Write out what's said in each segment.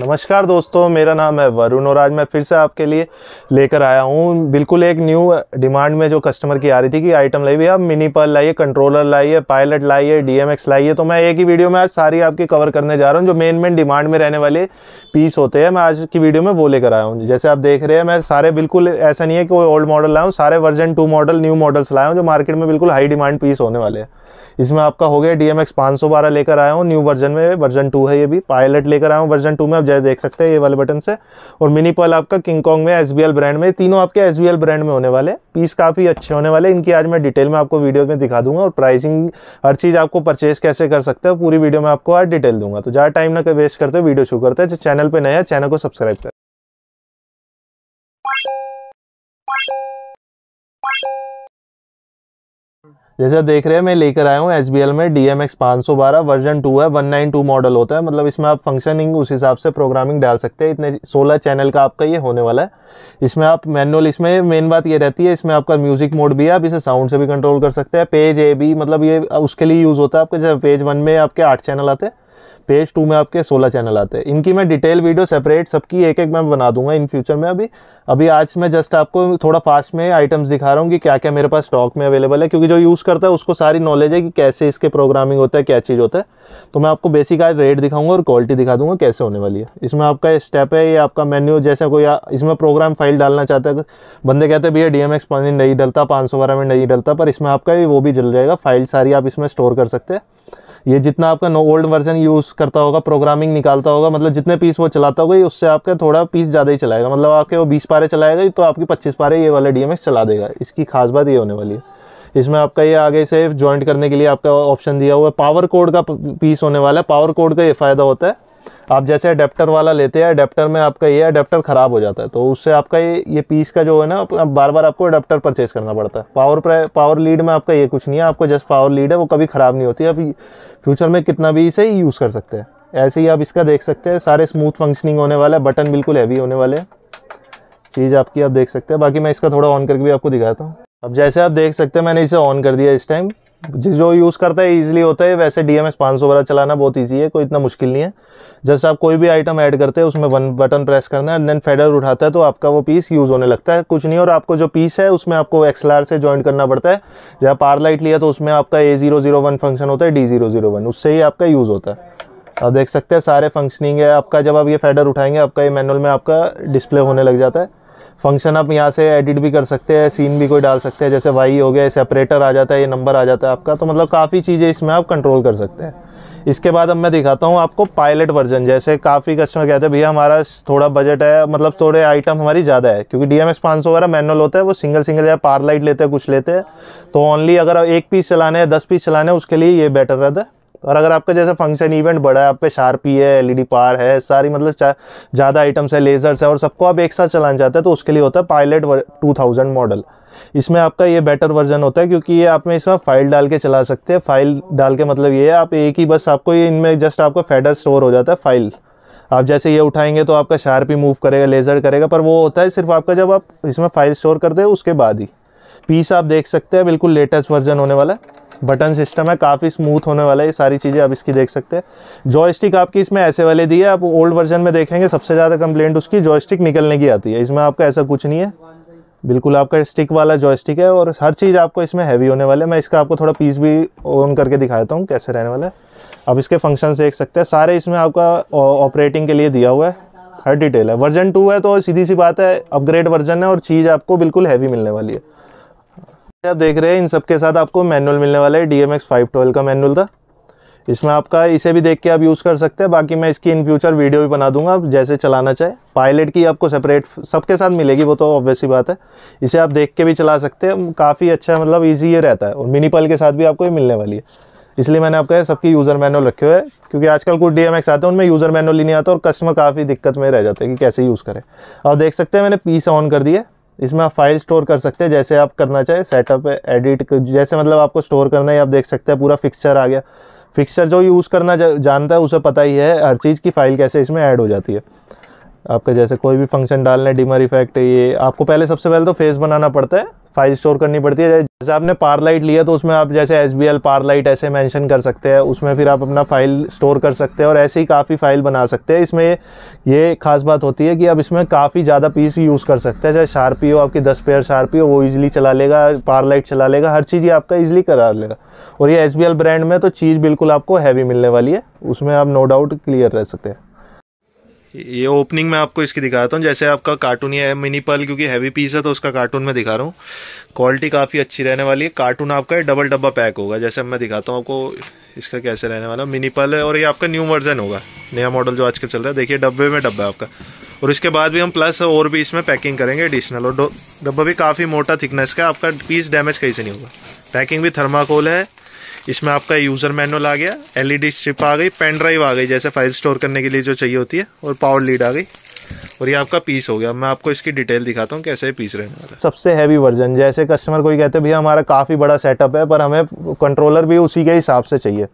नमस्कार दोस्तों मेरा नाम है वरुण और आज मैं फिर से आपके लिए लेकर आया हूँ बिल्कुल एक न्यू डिमांड में जो कस्टमर की आ रही थी कि आइटम लाई भैया मिनी पल लाइए कंट्रोलर लाइए पायलट लाइए डीएमएक्स लाइए तो मैं एक ही वीडियो में आज सारी आपकी कवर करने जा रहा हूँ जो मेन मेन डिमांड में रहने वाले पीस होते हैं मैं आज की वीडियो में वो लेकर आया हूँ जैसे आप देख रहे हैं मैं सारे बिल्कुल ऐसा नहीं है कि कोई ओल्ड मॉडल लाया हूँ सारे version two model new models लाया हूँ जो मार्केट में बिल्कुल हाई डिमांड पीस होने वाले हैं इसमें आपका हो गया सौ बारह लेकर आया हूँ न्यू वर्जन में वर्जन टू है ये भी पायलट लेकर आया हूँ वर्जन टू में जाए देख सकते हैं ये वाले बटन से और मिनी पर्ल आपका किंग कॉन्ग में एस ब्रांड में तीनों आपके एस ब्रांड में होने वाले पीस काफ़ी अच्छे होने वाले इनकी आज मैं डिटेल में आपको वीडियो में दिखा दूंगा और प्राइसिंग हर चीज़ आपको परचेज कैसे कर सकते हो पूरी वीडियो में आपको आज डिटेल दूंगा तो ज़्यादा टाइम ना वेस्ट करते हो वीडियो शुरू करते हैं चैनल पर नया चैनल को सब्सक्राइब करें जैसे देख रहे हैं मैं लेकर आया हूँ एच में डी एम एक्स पाँच सौ बारह वर्जन टू है वन नाइन टू मॉडल होता है मतलब इसमें आप फंक्शनिंग उस हिसाब से प्रोग्रामिंग डाल सकते हैं इतने सोलह चैनल का आपका ये होने वाला है इसमें आप मैनुअल इसमें मेन बात ये रहती है इसमें आपका म्यूजिक मोड भी है आप इसे साउंड से भी कंट्रोल कर सकते हैं पेज ए बी मतलब ये उसके लिए यूज़ होता है आपके जैसे पेज वन में आपके आठ चैनल आते हैं पेज टू में आपके सोलह चैनल आते हैं इनकी मैं डिटेल वीडियो सेपरेट सबकी एक एक मैं बना दूंगा इन फ्यूचर में अभी अभी आज मैं जस्ट आपको थोड़ा फास्ट में आइटम्स दिखा रहा हूँ कि क्या क्या मेरे पास स्टॉक में अवेलेबल है क्योंकि जो यूज़ करता है उसको सारी नॉलेज है कि कैसे इसके प्रोग्रामिंग होता है क्या चीज़ होता है तो मैं आपको बेसिक आज रेट दिखाऊंगा और क्वालिटी दिखा दूंगा कैसे होने वाली है इसमें आपका स्टेप है ये आपका मेन्यू जैसे कोई इसमें प्रोग्राम फाइल डालना चाहता है बंदे कहते हैं भैया डी एम एक्स नहीं डलता पाँच सौ बारह में नहीं डलता पर इसमें आपका वो भी जल जाएगा फाइल सारी आप इसमें स्टोर कर सकते हैं ये जितना आपका नो ओल्ड वर्जन यूज़ करता होगा प्रोग्रामिंग निकालता होगा मतलब जितने पीस वो चलाता होगा उससे आपका थोड़ा पीस ज़्यादा ही चलाएगा मतलब आपके वो बीस पारे चलाएगा तो आपकी पच्चीस पारे ये वाला डी चला देगा इसकी खास बात ये होने वाली है इसमें आपका ये आगे से ज्वाइंट करने के लिए आपका ऑप्शन दिया हुआ है पावर कोड का पीस होने वाला है पावर कोड का ये फ़ायदा होता है आप जैसे अडेप्टर वाला लेते हैं अडेप्टर में आपका ये अडेप्टर ख़राब हो जाता है तो उससे आपका ये ये पीस का जो है ना आप बार बार आपको अडेप्टर परचेज करना पड़ता है पावर पावर लीड में आपका ये कुछ नहीं है आपको जस्ट पावर लीड है वो कभी ख़राब नहीं होती आप फ्यूचर में कितना भी इसे यूज़ कर सकते हैं ऐसे ही आप इसका देख सकते हैं सारे स्मूथ फंक्शनिंग होने वाला है बटन बिल्कुल हैवी होने वाले चीज़ आपकी आप देख सकते हैं बाकी मैं इसका थोड़ा ऑन करके भी आपको दिखाता हूँ अब जैसे आप देख सकते हैं मैंने इसे ऑन कर दिया इस टाइम जिस जो यूज़ करता है ईजिली होता है वैसे डी एम एस सौ वाला चलाना बहुत ईजी है कोई इतना मुश्किल नहीं है जस्ट आप कोई भी आइटम ऐड करते हैं उसमें वन बटन प्रेस करना है एंड देन फेडर उठाता है तो आपका वो पीस यूज़ होने लगता है कुछ नहीं और आपको जो पीस है उसमें आपको एक्सएलआर से ज्वाइन करना पड़ता है जब पार लाइट लिया तो उसमें आपका A zero zero one function होता है डी जीरो जीरो वन उससे ही आपका यूज़ होता है आप देख सकते हैं सारे फंक्शनिंग है आपका जब आप ये फेडर उठाएंगे आपका ये मैनुअल में आपका डिस्प्ले होने लग जाता है फंक्शन आप यहाँ से एडिट भी कर सकते हैं सीन भी कोई डाल सकते हैं जैसे वाई हो गया सेपरेटर आ जाता है ये नंबर आ जाता है आपका तो मतलब काफ़ी चीज़ें इसमें आप कंट्रोल कर सकते हैं इसके बाद अब मैं दिखाता हूँ आपको पायलट वर्जन जैसे काफ़ी कस्टमर कहते हैं भैया हमारा थोड़ा बजट है मतलब थोड़े आइटम हमारी ज़्यादा है क्योंकि डी एम एस पाँच सौ वगैरह मैनुअल होता है वो सिंगल सिंगल या पार लाइट लेते हैं कुछ लेते हैं तो ओनली अगर एक पीस चलाने हैं दस पीस चलाने हैं उसके लिए ये बेटर रहता है और अगर आपका जैसे फंक्शन इवेंट बड़ा है आप पे शार्पी है एलईडी पार e है सारी मतलब ज़्यादा आइटम्स है लेज़र्स है और सबको आप एक साथ चलाना चाहते हैं तो उसके लिए होता है पायलट टू थाउजेंड मॉडल इसमें आपका ये बेटर वर्जन होता है क्योंकि ये आप में इसमें फाइल डाल के चला सकते हैं फाइल डाल के मतलब ये है आप एक ही बस आपको ये इनमें जस्ट आपका फेडर स्टोर हो जाता है फाइल आप जैसे ये उठाएंगे तो आपका शार्प ही मूव करेगा लेज़र करेगा पर वो होता है सिर्फ आपका जब आप इसमें फाइल स्टोर करते हैं उसके बाद ही पीस आप देख सकते हैं बिल्कुल लेटेस्ट वर्जन होने वाला है बटन सिस्टम है काफ़ी स्मूथ होने वाला है ये सारी चीज़ें आप इसकी देख सकते हैं जॉयस्टिक आपकी इसमें ऐसे वाले दी है आप ओल्ड वर्जन में देखेंगे सबसे ज़्यादा कंप्लेंट उसकी जॉयस्टिक निकलने की आती है इसमें आपका ऐसा कुछ नहीं है बिल्कुल आपका स्टिक वाला जॉयस्टिक है और हर चीज़ आपको इसमें हैवी होने वाले है मैं इसका आपको थोड़ा पीस भी ऑन करके दिखाता हूँ कैसे रहने वाला है आप इसके फंक्शन देख सकते हैं सारे इसमें आपका ऑपरेटिंग के लिए दिया हुआ है हर डिटेल है वर्जन टू है तो सीधी सी बात है अपग्रेड वर्जन है और चीज़ आपको बिल्कुल हैवी मिलने वाली है आप देख रहे हैं इन सब के साथ आपको मैनुअल मिलने वाला है D M X five twelve का मैनुअल था इसमें आपका इसे भी देख के आप यूज़ कर सकते हैं बाकी मैं इसकी इन फ्यूचर वीडियो भी बना दूंगा आप जैसे चलाना चाहे पायलट की आपको सेपरेट सबके साथ मिलेगी वो तो ऑब्वियस ही बात है इसे आप देख के भी चला सकते हैं काफ़ी अच्छा मतलब ईजी ये रहता है और मिनी पल के साथ भी आपको ये मिलने वाली है इसलिए मैंने आपका सबकी यूज़र मैनुअल रखे हुए हैं क्योंकि आजकल कुछ डी आते हैं उनमें यूज़र मैनुअल ही नहीं आता और कस्टमर काफ़ी दिक्कत में रह जाते हैं कि कैसे यूज़ करें आप देख सकते हैं मैंने पीस ऑन कर दिया इसमें आप फाइल स्टोर कर सकते हैं जैसे आप करना चाहे सेटअप एडिट जैसे मतलब आपको स्टोर करना है आप देख सकते हैं पूरा फिक्सचर आ गया फिक्सचर जो यूज़ करना जानता है उसे पता ही है हर चीज़ की फ़ाइल कैसे इसमें ऐड हो जाती है आपका जैसे कोई भी फंक्शन डालना है डिमर इफेक्ट ये आपको पहले सबसे पहले तो फेस बनाना पड़ता है फाइल स्टोर करनी पड़ती है जैसे आपने पारलाइट लिया तो उसमें आप जैसे एस बी एल पारलाइट ऐसे मैंशन कर सकते हैं उसमें फिर आप अपना फाइल स्टोर कर सकते हैं और ऐसे ही काफ़ी फाइल बना सकते हैं इसमें ये खास बात होती है कि आप इसमें काफ़ी ज़्यादा पीस यूज़ कर सकते हैं चाहे शार्पी हो आपकी दस पेयर शार्पी हो वो ईजिली चला लेगा पारलाइट चला लेगा हर चीज़ आपका ईजिली करा लेगा और ये एस ब्रांड में तो चीज़ बिल्कुल आपको हैवी मिलने वाली है उसमें आप नो डाउट क्लियर रह सकते हैं ये ओपनिंग में आपको इसकी दिखाता हूँ जैसे आपका कार्टून ये है मिनी पल क्योंकि हैवी पीस है तो उसका कार्टून में दिखा रहा हूँ क्वालिटी काफ़ी अच्छी रहने वाली है कार्टून आपका डबल डब्बा पैक होगा जैसे मैं दिखाता हूँ आपको इसका कैसे रहने वाला मिनी पल है और ये आपका न्यू वर्जन होगा नया मॉडल जो आजकल चल रहा है देखिए डब्बे में डब्बा है आपका और इसके बाद भी हम प्लस और भी इसमें पैकिंग करेंगे एडिशनल और डब्बा भी काफ़ी मोटा थिकनेस का आपका पीस डैमेज कहीं से नहीं होगा पैकिंग भी थर्माकोल है इसमें आपका यूज़र मैनुअल आ गया एलईडी स्ट्रिप e आ गई पेन ड्राइव आ गई जैसे फाइल स्टोर करने के लिए जो चाहिए होती है और पावर लीड आ गई और ये आपका पीस हो गया मैं आपको इसकी डिटेल दिखाता हूँ कैसे पीस रहने वाला सबसे हैवी वर्जन जैसे कस्टमर कोई कहते हैं भैया हमारा काफ़ी बड़ा सेटअप है पर हमें कंट्रोलर भी उसी के हिसाब से चाहिए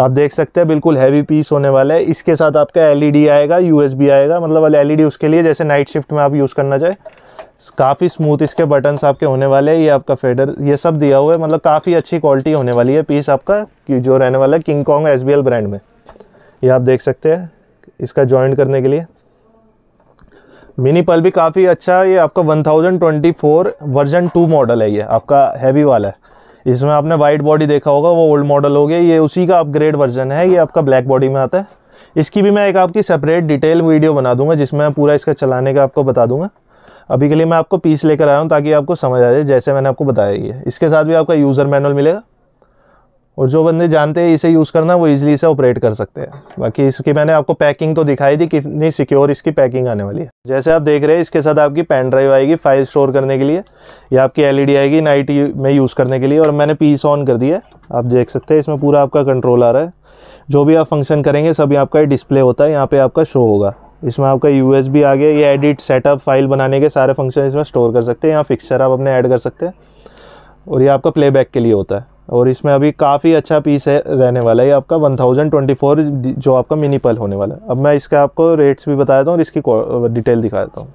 आप देख सकते हैं बिल्कुल हैवी पीस होने वाला है इसके साथ आपका एलईडी e आएगा यूएसबी आएगा मतलब एलईडी e उसके लिए जैसे नाइट शिफ्ट में आप यूज़ करना चाहे काफ़ी स्मूथ इसके बटन्स आपके होने वाले हैं ये आपका फेडर ये सब दिया हुआ है मतलब काफ़ी अच्छी क्वालिटी होने वाली है पीस आपका जो रहने वाला है किंग कॉन्ग एस ब्रांड में ये आप देख सकते हैं इसका जॉइंट करने के लिए मिनी पल भी काफ़ी अच्छा है ये आपका 1024 वर्जन टू मॉडल है ये आपका हैवी वाला है इसमें आपने वाइट बॉडी देखा होगा वो ओल्ड मॉडल हो गया ये उसी का अपग्रेड वर्जन है ये आपका ब्लैक बॉडी में आता है इसकी भी मैं एक आपकी सेपरेट डिटेल वीडियो बना दूंगा जिसमें मैं पूरा इसका चलाने का आपको बता दूंगा अभी के लिए मैं आपको पीस लेकर आया हूँ ताकि आपको समझ आ जाए जैसे मैंने आपको बताया ये इसके साथ भी आपका यूज़र मैनुअल मिलेगा और जो बंदे जानते हैं इसे यूज़ करना वो ईजिली इसे ऑपरेट कर सकते हैं बाकी इसकी मैंने आपको पैकिंग तो दिखाई थी कितनी सिक्योर इसकी पैकिंग आने वाली है जैसे आप देख रहे हैं इसके साथ आपकी पेन ड्राइव आएगी फाइल स्टोर करने के लिए या आपकी एलईडी e आएगी नाइट में यूज़ करने के लिए और मैंने पीस ऑन कर दिया आप देख सकते हैं इसमें पूरा आपका कंट्रोल आ रहा है जो भी आप फंक्शन करेंगे सभी आपका डिस्प्ले होता है यहाँ पर आपका शो होगा इसमें आपका यू आ गया ये एडिट सेटअप फाइल बनाने के सारे फंक्शन इसमें स्टोर कर सकते हैं यहाँ फिक्सचर आप अपने ऐड कर सकते हैं और ये आपका प्लेबैक के लिए होता है और इसमें अभी काफ़ी अच्छा पीस है रहने वाला है ये आपका 1024 जो आपका मिनी पल होने वाला है अब मैं इसका आपको रेट्स भी बता देता हूँ और इसकी डिटेल दिखा देता हूँ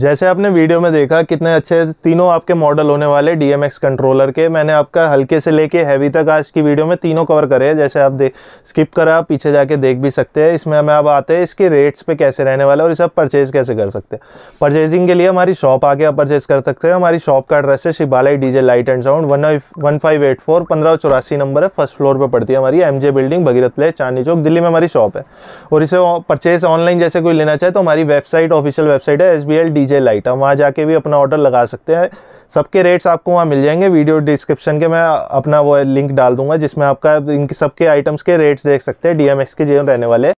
जैसे आपने वीडियो में देखा कितने अच्छे तीनों आपके मॉडल होने वाले डी कंट्रोलर के मैंने आपका हल्के से लेके हैवी तक आज की वीडियो में तीनों कवर करे जैसे आप देख स्किप करा आप पीछे जाके देख भी सकते हैं इसमें हमें आप आते हैं इसके रेट्स पे कैसे रहने वाले और इसे आप परचेज़ कैसे कर सकते हैं परचेजिंग के लिए हमारी शॉप आके आप परचेज़ कर सकते हैं हमारी शॉप का एड्रेस है Shibalaya DJ light and sound one one five eight four पंद्रह चौरासी नंबर है फर्स्ट फ्लोर पर पड़ती है हमारी एम जे बिल्डिंग भगीरथ ले चांदी चौक दिल्ली में हमारी शॉप है और इसे परचेज ऑनलाइन जैसे कोई लेना चाहे तो हमारी वेबसाइट ऑफिशियल वेबसाइट है S B L D DJ light हम वहाँ जाके भी अपना ऑर्डर लगा सकते हैं सबके रेट्स आपको वहाँ मिल जाएंगे वीडियो डिस्क्रिप्शन के मैं अपना वो लिंक डाल दूंगा जिसमें आपका इनके सबके आइटम्स के रेट्स देख सकते हैं डी के जो रहने वाले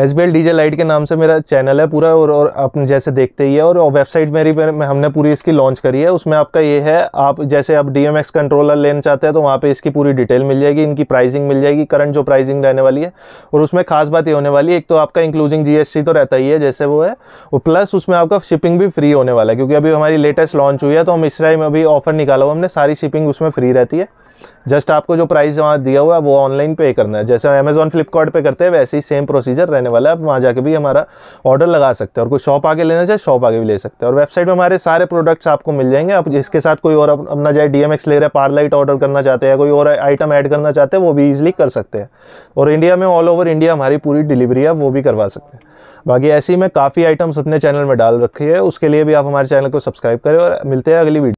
S B L DJ light के नाम से मेरा चैनल है पूरा और, और आप जैसे देखते ही है और वेबसाइट मेरी पर हमने पूरी इसकी लॉन्च करी है उसमें आपका ये है आप जैसे आप डी एम एक्स कंट्रोलर लेना चाहते हैं तो वहाँ पे इसकी पूरी डिटेल मिल जाएगी इनकी प्राइसिंग मिल जाएगी करंट जो प्राइसिंग रहने वाली है और उसमें खास बात ये होने वाली है एक तो आपका इंक्लूजिंग जी तो रहता ही है जैसे वो है और प्लस उसमें आपका शिपिंग भी फ्री होने वाला है क्योंकि अभी हमारी लेटेस्ट लॉन्च हुई है तो हम इस टाइम अभी ऑफर निकाला हुआ हमने सारी शिपिंग उसमें फ्री रहती है जस्ट आपको जो प्राइस वहाँ दिया हुआ है वो ऑनलाइन पे करना है जैसे अमेज़ॉन फ्लिपकार्ट पे करते हैं वैसे ही सेम प्रोसीजर रहने वाला है आप वहाँ जाके भी हमारा ऑर्डर लगा सकते हैं और कोई शॉप आके लेना चाहे शॉप आके भी ले सकते हैं और वेबसाइट में हमारे सारे प्रोडक्ट्स आपको मिल जाएंगे आप इसके साथ कोई और अपना चाहे डी ले रहे हैं पार्लाइट ऑर्डर करना चाहते हैं कोई और आइटम ऐड करना चाहते हैं वो भी ईजिली कर सकते हैं और इंडिया में ऑल ओवर इंडिया हमारी पूरी डिलीवरी है वो भी करवा सकते हैं बाकी ऐसी मैं काफ़ी आइटम्स अपने चैनल में डाल रखी है उसके लिए भी आप हमारे चैनल को सब्सक्राइब करें और मिलते हैं अगली वीडियो